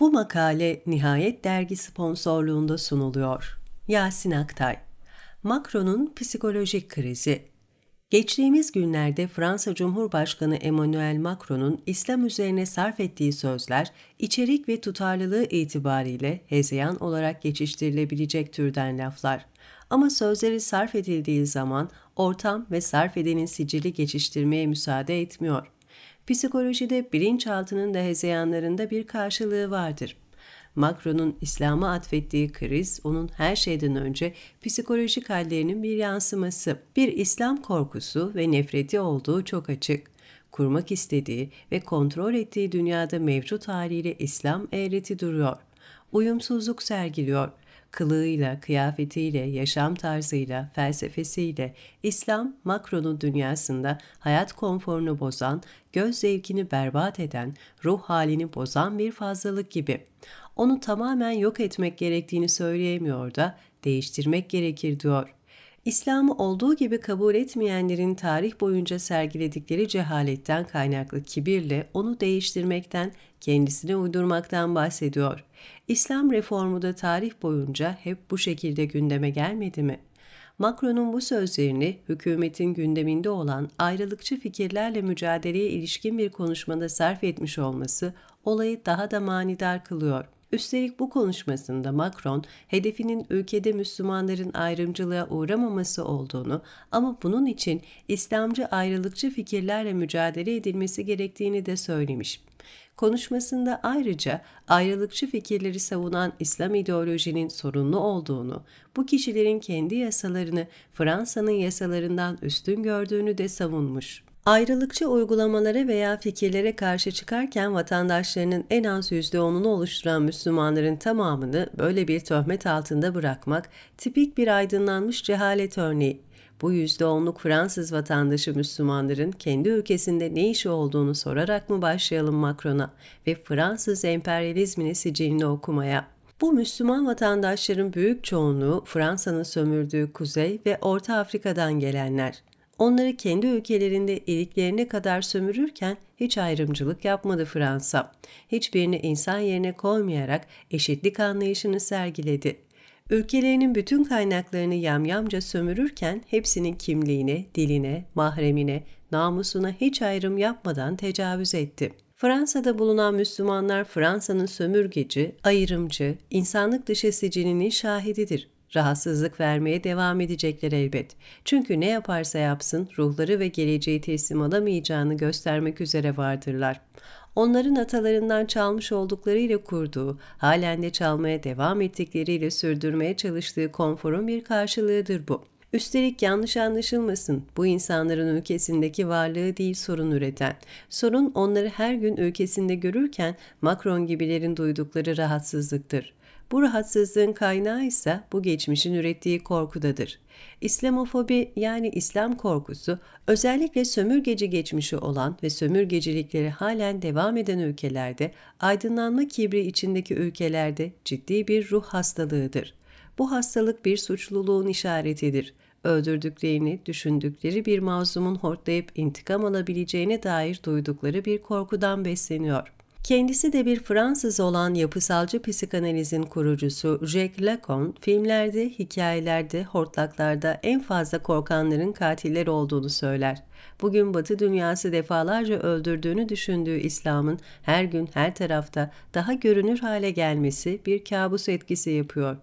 Bu makale Nihayet Dergi sponsorluğunda sunuluyor. Yasin Aktay Macron'un psikolojik krizi Geçtiğimiz günlerde Fransa Cumhurbaşkanı Emmanuel Macron'un İslam üzerine sarf ettiği sözler içerik ve tutarlılığı itibariyle hezeyan olarak geçiştirilebilecek türden laflar. Ama sözleri sarf edildiği zaman ortam ve sarf edenin sicili geçiştirmeye müsaade etmiyor psikolojide bilinçaltının da hezeyanlarında bir karşılığı vardır. Macron'un İslam'a atfettiği kriz onun her şeyden önce psikolojik hallerinin bir yansıması, bir İslam korkusu ve nefreti olduğu çok açık kurmak istediği ve kontrol ettiği dünyada mevcut haliyle İslam eğreti duruyor. Uyumsuzluk sergiliyor kılığıyla, kıyafetiyle, yaşam tarzıyla, felsefesiyle İslam, Macron'un dünyasında hayat konforunu bozan, göz zevkini berbat eden, ruh halini bozan bir fazlalık gibi. Onu tamamen yok etmek gerektiğini söyleyemiyor da değiştirmek gerekir diyor. İslam'ı olduğu gibi kabul etmeyenlerin tarih boyunca sergiledikleri cehaletten kaynaklı kibirle onu değiştirmekten, kendisine uydurmaktan bahsediyor. İslam reformu da tarih boyunca hep bu şekilde gündeme gelmedi mi? Macron'un bu sözlerini hükümetin gündeminde olan ayrılıkçı fikirlerle mücadeleye ilişkin bir konuşmada sarf etmiş olması olayı daha da manidar kılıyor. Üstelik bu konuşmasında Macron hedefinin ülkede Müslümanların ayrımcılığa uğramaması olduğunu ama bunun için İslamcı ayrılıkçı fikirlerle mücadele edilmesi gerektiğini de söylemiş. Konuşmasında ayrıca ayrılıkçı fikirleri savunan İslam ideolojinin sorunlu olduğunu, bu kişilerin kendi yasalarını Fransa'nın yasalarından üstün gördüğünü de savunmuş ayrılıkçı uygulamalara veya fikirlere karşı çıkarken vatandaşlarının en az %10'unu oluşturan Müslümanların tamamını böyle bir töhmet altında bırakmak tipik bir aydınlanmış cehalet örneği. Bu %10'luk Fransız vatandaşı Müslümanların kendi ülkesinde ne işi olduğunu sorarak mı başlayalım Macron'a ve Fransız emperyalizmini sicilini okumaya? Bu Müslüman vatandaşların büyük çoğunluğu Fransa'nın sömürdüğü Kuzey ve Orta Afrika'dan gelenler. Onları kendi ülkelerinde iliklerine kadar sömürürken hiç ayrımcılık yapmadı Fransa. Hiçbirini insan yerine koymayarak eşitlik anlayışını sergiledi. Ülkelerinin bütün kaynaklarını yamyamca sömürürken hepsinin kimliğine, diline, mahremine, namusuna hiç ayrım yapmadan tecavüz etti.'' Fransa'da bulunan Müslümanlar Fransa'nın sömürgeci, ayrımcı, insanlık dışı sicilinin şahididir rahatsızlık vermeye devam edecekler elbet. Çünkü ne yaparsa yapsın ruhları ve geleceği teslim alamayacağını göstermek üzere vardırlar onların atalarından çalmış oldukları ile kurduğu, halen de çalmaya devam ettikleriyle sürdürmeye çalıştığı konforun bir karşılığıdır bu. Üstelik yanlış anlaşılmasın, bu insanların ülkesindeki varlığı değil sorun üreten. Sorun onları her gün ülkesinde görürken Macron gibilerin duydukları rahatsızlıktır. Bu rahatsızlığın kaynağı ise bu geçmişin ürettiği korkudadır. İslamofobi yani İslam korkusu özellikle sömürgeci geçmişi olan ve sömürgecilikleri halen devam eden ülkelerde, aydınlanma kibri içindeki ülkelerde ciddi bir ruh hastalığıdır. Bu hastalık bir suçluluğun işaretidir öldürdüklerini düşündükleri bir mazlumun hortlayıp intikam alabileceğine dair duydukları bir korkudan besleniyor. Kendisi de bir Fransız olan yapısalcı psikanalizin kurucusu Jacques Lacan, filmlerde, hikayelerde, hortlaklarda en fazla korkanların katiller olduğunu söyler bugün Batı dünyası defalarca öldürdüğünü düşündüğü İslam'ın her gün her tarafta daha görünür hale gelmesi bir kabus etkisi yapıyor.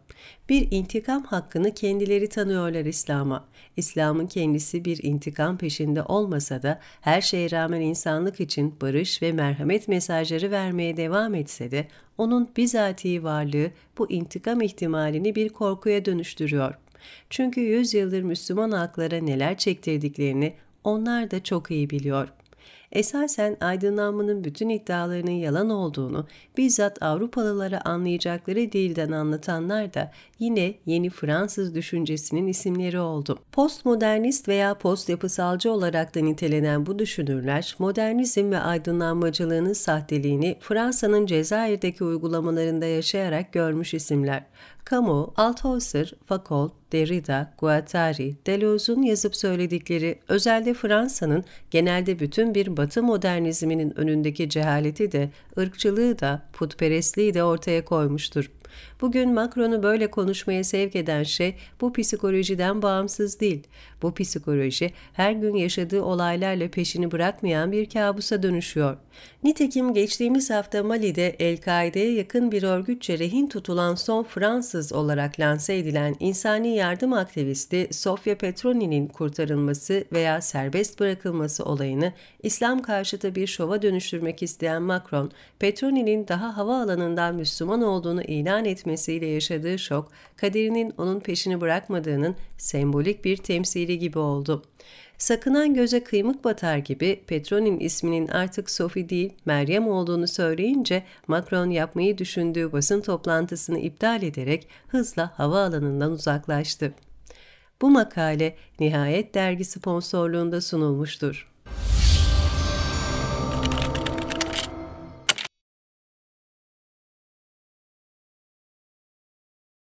Bir intikam hakkını kendileri tanıyorlar İslam'a. İslam'ın kendisi bir intikam peşinde olmasa da her şeye rağmen insanlık için barış ve merhamet mesajları vermeye devam etse de onun bizatihi varlığı bu intikam ihtimalini bir korkuya dönüştürüyor. Çünkü yüzyıldır Müslüman halklara neler çektirdiklerini onlar da çok iyi biliyor. Esasen aydınlanmanın bütün iddialarının yalan olduğunu bizzat Avrupalılara anlayacakları dilden anlatanlar da yine yeni Fransız düşüncesinin isimleri oldu. Postmodernist veya post yapısalcı olarak da nitelenen bu düşünürler, modernizm ve aydınlanmacılığının sahteliğini Fransa'nın Cezayir'deki uygulamalarında yaşayarak görmüş isimler. Camus, Althusser, Foucault, Derrida, Guattari, Deleuze'un yazıp söyledikleri özellikle Fransa'nın genelde bütün bir batı modernizminin önündeki cehaleti de, ırkçılığı da, putperestliği de ortaya koymuştur. Bugün Macron'u böyle konuşmaya sevk eden şey bu psikolojiden bağımsız değil. Bu psikoloji her gün yaşadığı olaylarla peşini bırakmayan bir kabusa dönüşüyor. Nitekim geçtiğimiz hafta Mali'de El-Kaide'ye yakın bir örgütçe rehin tutulan son Fransız olarak lanse edilen insani yardım aktivisti Sofya Petroni'nin kurtarılması veya serbest bırakılması olayını İslam karşıtı bir şova dönüştürmek isteyen Macron, Petroni'nin daha havaalanından Müslüman olduğunu ilan etmesi kaybetmesiyle yaşadığı şok, kaderinin onun peşini bırakmadığının sembolik bir temsili gibi oldu. Sakınan göze kıymık batar gibi Petronin isminin artık Sophie değil Meryem olduğunu söyleyince Macron yapmayı düşündüğü basın toplantısını iptal ederek hızla havaalanından uzaklaştı. Bu makale nihayet dergi sponsorluğunda sunulmuştur.